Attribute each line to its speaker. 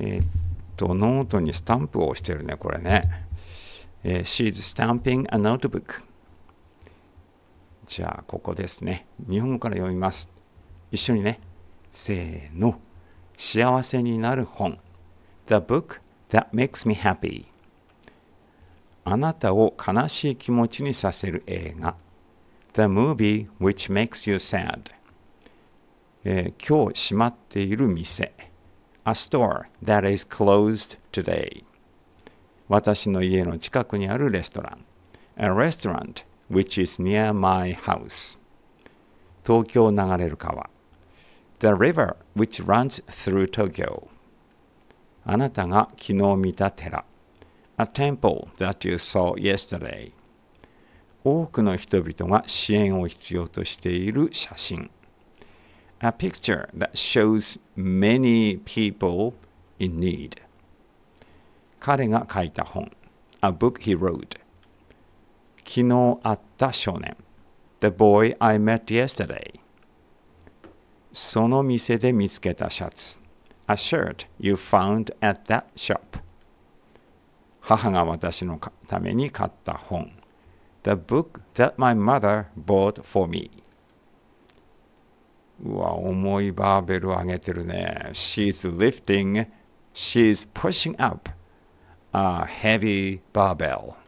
Speaker 1: えー、っと、ノートにスタンプをしてるね、これね。えー、She's stamping a notebook. じゃあ、ここですね。日本語から読みます。一緒にね。せーの。幸せになる本。The book that makes me happy. あなたを悲しい気持ちにさせる映画。The movie which makes you sad、えー、今日閉まっている店。a store that is closed today. 私の家の近くにあるレストラン。A restaurant which is near my house. 東京を流れる川。The river which runs through Tokyo. あなたが昨日見た寺。A temple that you saw yesterday. 多くの人々が支援を必要としている写真。a picture that shows many people in need. 彼が書いた本 A book he wrote 昨日会った少年 The boy I met yesterday その店で見つけたシャツ A shirt you found at that shop 母が私のために買った本 The book that my mother bought for me うわ、重いバーベルを上げてるね。She's lifting, she's pushing up a heavy barbell.